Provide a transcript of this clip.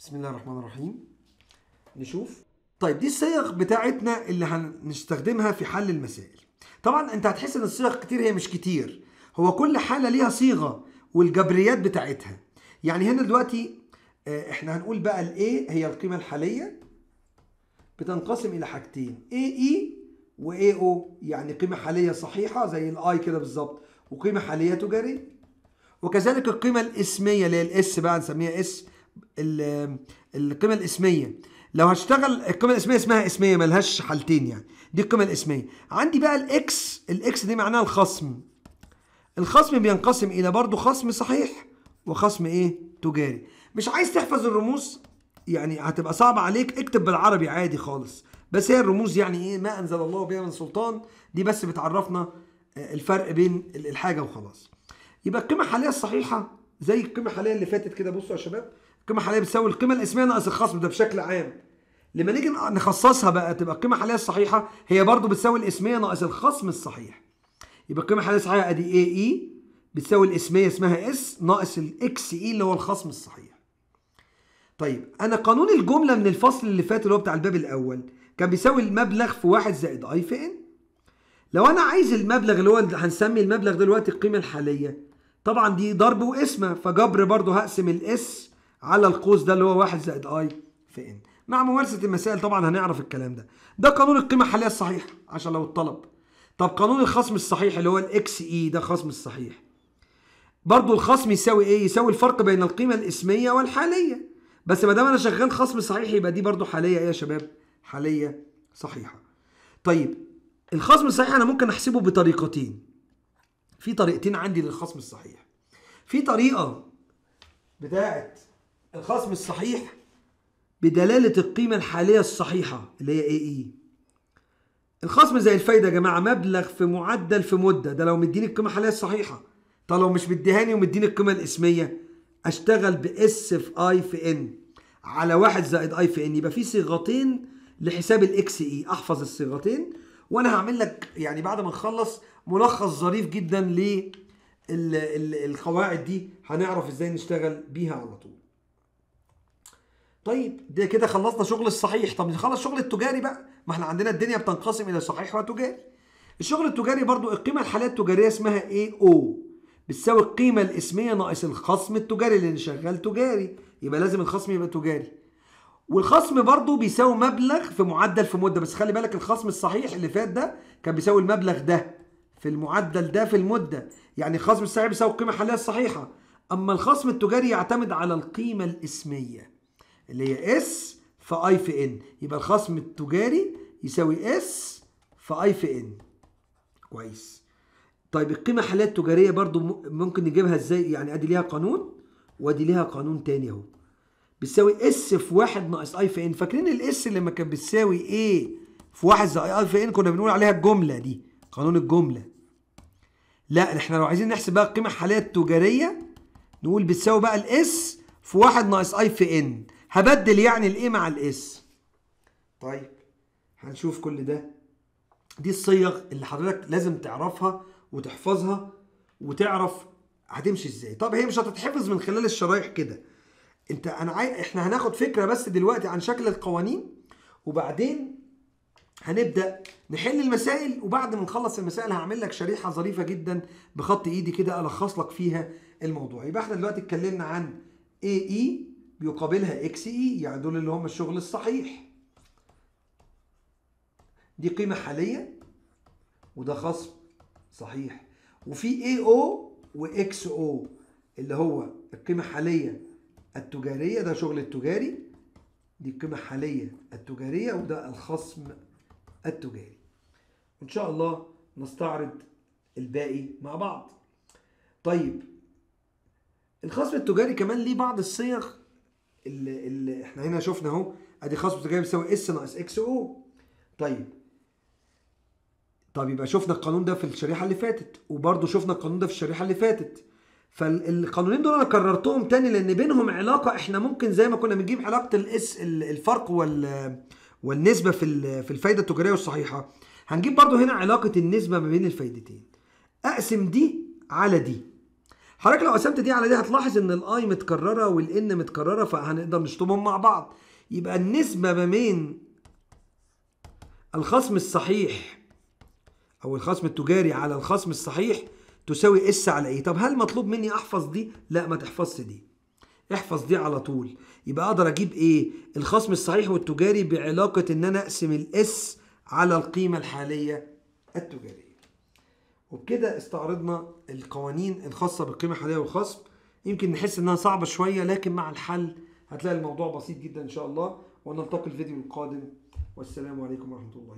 بسم الله الرحمن الرحيم نشوف طيب دي الصيغ بتاعتنا اللي هنستخدمها في حل المسائل طبعا انت هتحس ان الصيغ كتير هي مش كتير هو كل حالة ليها صيغة والجبريات بتاعتها يعني هنا دلوقتي آه، احنا هنقول بقى A هي القيمة الحالية بتنقسم الى حاجتين اي اي واي او يعني قيمة حالية صحيحة زي الاي كده بالظبط وقيمة حالية تجارية وكذلك القيمة الاسمية اللي هي الاس بقى نسميها اس القيمه الاسميه لو هشتغل القيمه الاسميه اسمها اسميه ملهاش حالتين يعني دي القيمه الاسميه عندي بقى الاكس الاكس دي معناها الخصم الخصم بينقسم الى برضه خصم صحيح وخصم ايه تجاري مش عايز تحفظ الرموز يعني هتبقى صعبه عليك اكتب بالعربي عادي خالص بس هي الرموز يعني ايه ما انزل الله بها من سلطان دي بس بتعرفنا آه، الفرق بين الحاجه وخلاص يبقى القيمه الحاليه الصحيحه زي القيمه الحاليه اللي فاتت كده بصوا يا شباب القيمه الحاليه بتساوي القيمه الاسميه ناقص الخصم ده بشكل عام لما نيجي نخصصها بقى تبقى القيمه الحاليه الصحيحه هي برضو بتساوي الاسميه ناقص الخصم الصحيح يبقى القيمه الحاليه الصحيحه ادي اي اي e بتساوي الاسميه اسمها اس ناقص الاكس اي e اللي هو الخصم الصحيح طيب انا قانون الجمله من الفصل اللي فات اللي هو بتاع الباب الاول كان بيساوي المبلغ في 1 زائد اي في ان لو انا عايز المبلغ اللي هو هنسمي المبلغ دلوقتي القيمه الحاليه طبعا دي ضرب وقسمه فجبر برضو هقسم الاس على القوس ده اللي هو 1 زائد اي في ان مع ممارسه المسائل طبعا هنعرف الكلام ده ده قانون القيمه الحاليه الصحيحه عشان لو اتطلب طب قانون الخصم الصحيح اللي هو الاكس اي e ده خصم الصحيح برضه الخصم يساوي ايه يساوي الفرق بين القيمه الاسميه والحاليه بس ما دام انا شغال خصم صحيح يبقى دي برضه حاليه ايه يا شباب حاليه صحيحه طيب الخصم الصحيح انا ممكن احسبه بطريقتين في طريقتين عندي للخصم الصحيح في طريقه بتاعه الخصم الصحيح بدلالة القيمة الحالية الصحيحة اللي هي AE الخصم زي الفايدة يا جماعة مبلغ في معدل في مدة ده لو مديني القيمة الحالية الصحيحة طب لو مش مديهاني ومديني القيمة الاسمية اشتغل باس في اي في ان على واحد زائد اي في ان يبقى في صيغتين لحساب الاكس اي e. احفظ الصيغتين وانا هعمل لك يعني بعد ما نخلص ملخص ظريف جدا للقواعد دي هنعرف ازاي نشتغل بيها على طول طيب ده كده خلصنا شغل الصحيح طب نخلص شغل التجاري بقى ما احنا عندنا الدنيا بتنقسم الى صحيح وتجاري الشغل التجاري برضو القيمه الحاليه التجاريه اسمها اي او بتساوي القيمه الاسميه ناقص الخصم التجاري لان شغال تجاري يبقى لازم الخصم يبقى تجاري والخصم برضو بيساوي مبلغ في معدل في مده بس خلي بالك الخصم الصحيح اللي فات ده كان بيساوي المبلغ ده في المعدل ده في المده يعني الخصم الصحيح بيساوي القيمه الحاليه الصحيحه اما الخصم التجاري يعتمد على القيمه الاسميه اللي هي اس في اي في ان يبقى الخصم التجاري يساوي اس في اي في ان كويس طيب القيمه الحاليه التجاريه برضو ممكن نجيبها ازاي يعني ادي ليها قانون وادي ليها قانون تاني اهو بتساوي اس في واحد ناقص اي في ان فاكرين الاس لما كانت بتساوي ايه في واحد زائد اي في ان كنا بنقول عليها الجمله دي قانون الجمله لا احنا لو عايزين نحسب بقى القيمه الحاليه التجاريه نقول بتساوي بقى الاس في واحد ناقص اي في ان هبدل يعني الايه مع الاس طيب هنشوف كل ده دي الصيغ اللي حضرتك لازم تعرفها وتحفظها وتعرف هتمشي ازاي طب هي مش هتتحفظ من خلال الشرايح كده انت انا عاي... احنا هناخد فكره بس دلوقتي عن شكل القوانين وبعدين هنبدا نحل المسائل وبعد ما نخلص المسائل هعمل لك شريحه ظريفه جدا بخط ايدي كده الخص لك فيها الموضوع يبقى احنا دلوقتي اتكلمنا عن اي اي e بيقابلها اكس اي يعني دول اللي هم الشغل الصحيح دي قيمة حالية وده خصم صحيح وفي اي او واكس او اللي هو القيمة الحالية التجارية ده شغل التجاري دي القيمة الحالية التجارية وده الخصم التجاري وإن شاء الله نستعرض الباقي مع بعض طيب الخصم التجاري كمان ليه بعض الصيغ اللي احنا هنا شفنا اهو ادي خاص تجاري بيساوي اس ناقص اكس او طيب طب يبقى شفنا القانون ده في الشريحه اللي فاتت وبرده شفنا القانون ده في الشريحه اللي فاتت فالقانونين دول انا كررتهم تاني لان بينهم علاقه احنا ممكن زي ما كنا بنجيب علاقه الاس الفرق وال والنسبه في في الفايده التجاريه والصحيحه هنجيب برضو هنا علاقه النسبه ما بين الفايدتين اقسم دي على دي حضرتك لو قسمت دي على دي هتلاحظ ان الاي متكرره والان متكرره فهنقدر نشطبهم مع بعض يبقى النسبه ما بين الخصم الصحيح او الخصم التجاري على الخصم الصحيح تساوي اس على ايه طب هل مطلوب مني احفظ دي لا ما تحفظش دي احفظ دي على طول يبقى اقدر اجيب ايه الخصم الصحيح والتجاري بعلاقه ان انا اقسم الاس على القيمه الحاليه التجاريه وبكده استعرضنا القوانين الخاصه بالقيمه الحاليه والخصم يمكن نحس انها صعبه شويه لكن مع الحل هتلاقي الموضوع بسيط جدا ان شاء الله ونلتقي الفيديو القادم والسلام عليكم ورحمه الله